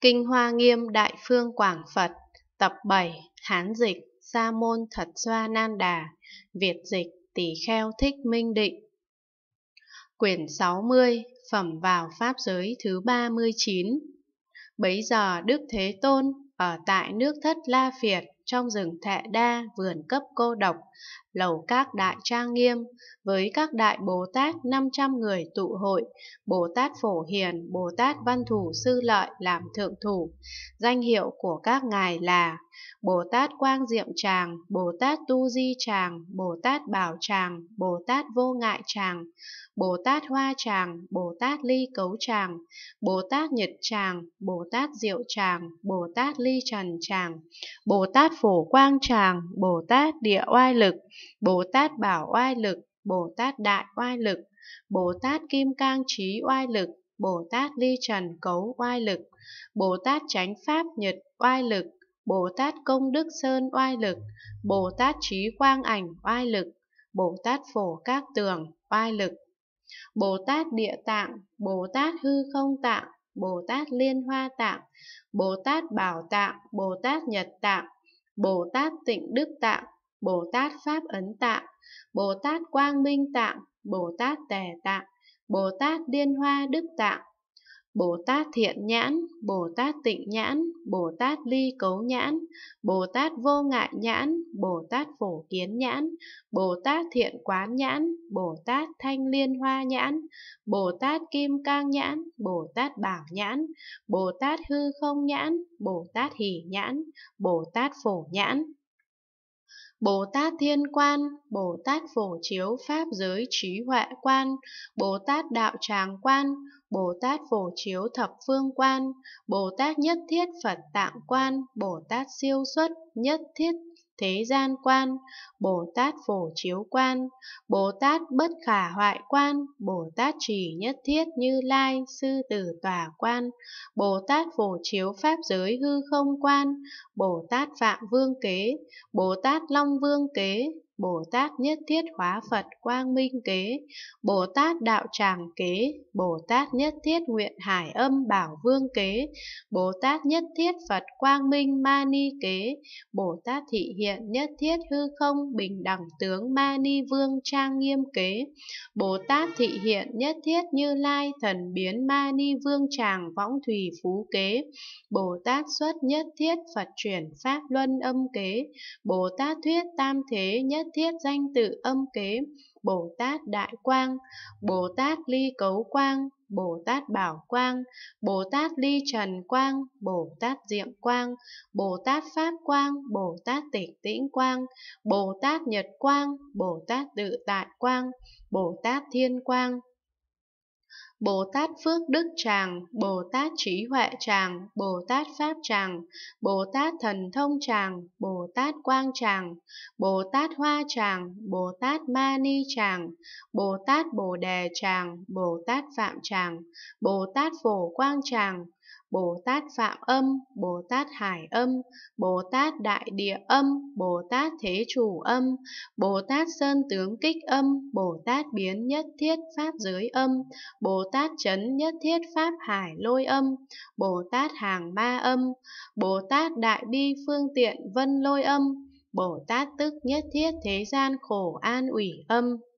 Kinh Hoa Nghiêm Đại Phương Quảng Phật Tập 7 Hán Dịch Sa Môn Thật Xoa Nan Đà Việt Dịch Tỳ Kheo Thích Minh Định Quyển 60 Phẩm vào Pháp Giới thứ 39 Bấy giờ Đức Thế Tôn ở tại nước thất La Phiệt trong rừng Thệ Đa vườn cấp cô độc lầu các đại trang nghiêm, với các đại Bồ Tát 500 người tụ hội, Bồ Tát Phổ Hiền, Bồ Tát Văn Thủ Sư Lợi làm thượng thủ. Danh hiệu của các ngài là Bồ Tát Quang Diệm Tràng, Bồ Tát Tu Di Tràng, Bồ Tát Bảo Tràng, Bồ Tát Vô Ngại Tràng, Bồ Tát Hoa Tràng, Bồ Tát Ly Cấu Tràng, Bồ Tát Nhật Tràng, Bồ Tát Diệu Tràng, Bồ Tát Ly Trần Tràng, Bồ Tát Phổ Quang Tràng, Bồ Tát Địa Oai Lực, Bồ Tát Bảo oai lực, Bồ Tát Đại oai lực, Bồ Tát Kim Cang Trí oai lực, Bồ Tát Ly Trần Cấu oai lực, Bồ Tát Chánh Pháp Nhật oai lực, Bồ Tát Công Đức Sơn oai lực, Bồ Tát Trí Quang Ảnh oai lực, Bồ Tát Phổ Các Tường oai lực, Bồ Tát Địa Tạng, Bồ Tát Hư Không Tạng, Bồ Tát Liên Hoa Tạng, Bồ Tát Bảo Tạng, Bồ Tát Nhật Tạng, Bồ Tát Tịnh Đức Tạng, Bồ Tát Pháp Ấn Tạng, Bồ Tát Quang Minh Tạng, Bồ Tát Tề Tạng, Bồ Tát Điên Hoa Đức Tạng, Bồ Tát Thiện Nhãn, Bồ Tát Tịnh Nhãn, Bồ Tát Ly Cấu Nhãn, Bồ Tát Vô Ngại Nhãn, Bồ Tát Phổ Kiến Nhãn, Bồ Tát Thiện Quán Nhãn, Bồ Tát Thanh Liên Hoa Nhãn, Bồ Tát Kim Cang Nhãn, Bồ Tát Bảo Nhãn, Bồ Tát Hư Không Nhãn, Bồ Tát Hỷ Nhãn, Bồ Tát Phổ Nhãn. Bồ Tát Thiên Quan, Bồ Tát Phổ Chiếu Pháp Giới Trí Huệ Quan, Bồ Tát Đạo Tràng Quan, Bồ Tát Phổ Chiếu Thập Phương Quan, Bồ Tát Nhất Thiết Phật Tạng Quan, Bồ Tát Siêu Xuất Nhất Thiết thế gian quan, Bồ Tát phổ chiếu quan, Bồ Tát bất khả hoại quan, Bồ Tát chỉ nhất thiết như lai, sư tử tòa quan, Bồ Tát phổ chiếu pháp giới hư không quan, Bồ Tát phạm vương kế, Bồ Tát long vương kế, Bồ Tát nhất thiết hóa Phật quang minh kế, Bồ Tát đạo tràng kế, Bồ Tát nhất thiết nguyện hải âm bảo vương kế, Bồ Tát nhất thiết Phật quang minh ma ni kế, Bồ Tát thị hiện nhất thiết hư không bình đẳng tướng ma ni vương trang nghiêm kế, Bồ Tát thị hiện nhất thiết như lai thần biến ma ni vương tràng võng thủy phú kế, Bồ Tát xuất nhất thiết Phật chuyển pháp luân âm kế, Bồ Tát thuyết tam thế nhất thiết danh tự âm kế Bồ Tát Đại Quang, Bồ Tát Ly Cấu Quang, Bồ Tát Bảo Quang, Bồ Tát Ly Trần Quang, Bồ Tát Diệm Quang, Bồ Tát Pháp Quang, Bồ Tát Tịch Tĩnh Quang, Bồ Tát Nhật Quang, Bồ Tát Tự Tại Quang, Bồ Tát Thiên Quang, Bồ Tát Phước Đức Tràng, Bồ Tát Trí Huệ Tràng, Bồ Tát Pháp Tràng, Bồ Tát Thần Thông Tràng, Bồ Tát Quang Tràng, Bồ Tát Hoa Tràng, Bồ Tát Ma Ni Tràng, Bồ Tát Bồ Đề Tràng, Bồ Tát Phạm Tràng, Bồ Tát Phổ Quang Tràng, Bồ Tát Phạm Âm, Bồ Tát Hải Âm, Bồ Tát Đại Địa Âm, Bồ Tát Thế Chủ Âm, Bồ Tát Sơn Tướng Kích Âm, Bồ Tát Biến Nhất Thiết Pháp Giới Âm, Bồ Tát Chấn Nhất Thiết Pháp Hải Lôi Âm, Bồ Tát Hàng Ma Âm, Bồ Tát Đại Bi Phương Tiện Vân Lôi Âm, Bồ Tát Tức Nhất Thiết Thế Gian Khổ An Ủy Âm.